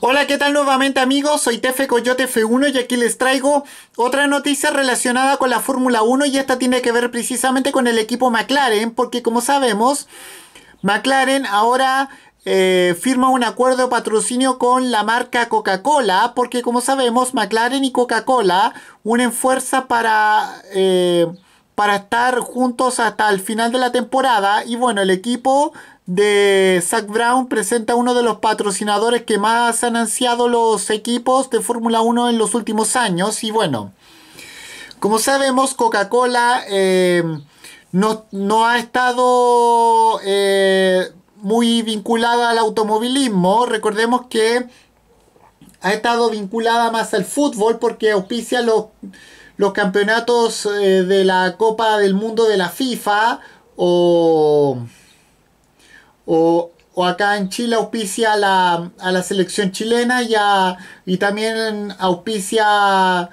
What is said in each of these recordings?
Hola, ¿qué tal nuevamente amigos? Soy Tefe Coyote F1 y aquí les traigo otra noticia relacionada con la Fórmula 1 y esta tiene que ver precisamente con el equipo McLaren porque como sabemos, McLaren ahora eh, firma un acuerdo de patrocinio con la marca Coca-Cola porque como sabemos, McLaren y Coca-Cola unen fuerza para... Eh, para estar juntos hasta el final de la temporada y bueno, el equipo de Zach Brown presenta uno de los patrocinadores que más han ansiado los equipos de Fórmula 1 en los últimos años. Y bueno, como sabemos, Coca-Cola eh, no, ha estado eh, muy vinculada al automovilismo. Recordemos que ha estado vinculada más al fútbol porque auspicia los, los campeonatos eh, de la Copa del Mundo de la FIFA o... O, acá en Chile auspicia a la, selección chilena y, y también auspicia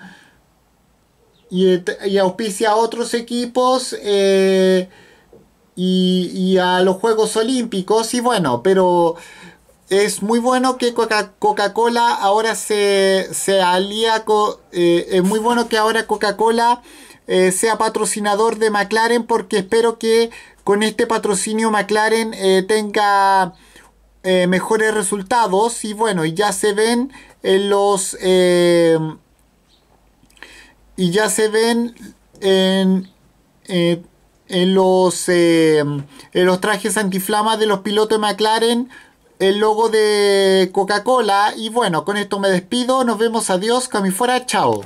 y, auspicia a otros equipos eh, y, a los Juegos Olímpicos y bueno, pero es muy bueno que Coca-Cola ahora se, se alía, eh, es muy bueno que ahora Coca-Cola eh, sea patrocinador de McLaren porque espero que con este patrocinio McLaren eh, tenga eh, mejores resultados y bueno, y ya se ven En los... y ya se ven en, en los, en los trajes antiflamas de los pilotos de McLaren el logo de Coca-Cola. Y bueno, con esto me despido. Nos vemos. Adiós. Cami fuera. Chao.